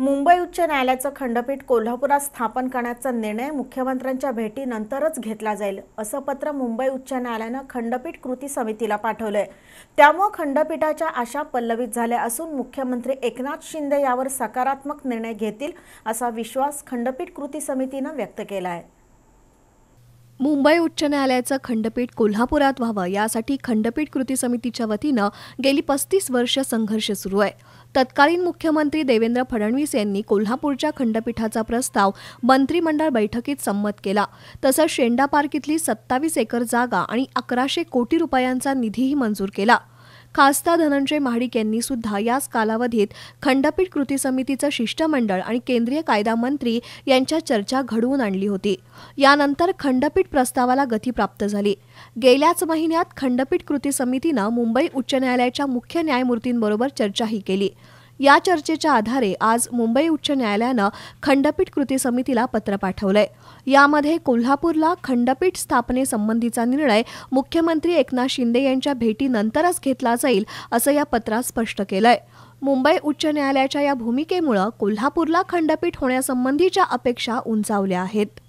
मुंबई उच्च न्यायालयाचं खंडपीठ कोल्हापुरात स्थापन करण्याचा निर्णय मुख्यमंत्र्यांच्या भेटीनंतरच घेतला जाईल असं पत्र मुंबई उच्च न्यायालयानं खंडपीठ कृती समितीला पाठवलंय त्यामुळे खंडपीठाच्या आशा पल्लवित झाल्या असून मुख्यमंत्री एकनाथ शिंदे यावर सकारात्मक निर्णय घेतील असा विश्वास खंडपीठ कृती समितीनं व्यक्त केला आहे मुंबई उच्च न्यायालयाचं खंडपीठ कोल्हापुरात व्हावं यासाठी खंडपीठ कृती समितीच्या वतीनं गेली पस्तीस वर्ष संघर्ष सुरू आहे तत्कालीन मुख्यमंत्री देवेंद्र फडणवीस यांनी कोल्हापूरच्या खंडपीठाचा प्रस्ताव मंत्रिमंडळ बैठकीत संमत केला तसंच शेंडा पार्क इथली सत्तावीस एकर जागा आणि अकराशे कोटी रुपयांचा निधीही मंजूर केला खासदार धनंजय महाडिक यांनी सुद्धा याच कालावधीत खंडपीठ कृती समितीचं शिष्टमंडळ आणि केंद्रीय कायदा मंत्री यांच्या चर्चा घडवून आणली होती यानंतर खंडपीठ प्रस्तावाला गती प्राप्त झाली गेल्याच महिन्यात खंडपीठ कृती समितीनं मुंबई उच्च न्यायालयाच्या मुख्य न्यायमूर्तींबरोबर चर्चाही केली या चर्चेच्या आधारे आज मुंबई उच्च न्यायालयानं खंडपीठ कृती समितीला पत्र पाठवलंय यामध्ये कोल्हापूरला खंडपीठ स्थापनेसंबंधीचा निर्णय मुख्यमंत्री एकनाथ शिंदे यांच्या भेटीनंतरच घेतला जाईल असं या पत्रात स्पष्ट केलंय मुंबई उच्च न्यायालयाच्या या भूमिकेमुळं कोल्हापूरला खंडपीठ होण्यासंबंधीच्या अपेक्षा उंचावल्या आहेत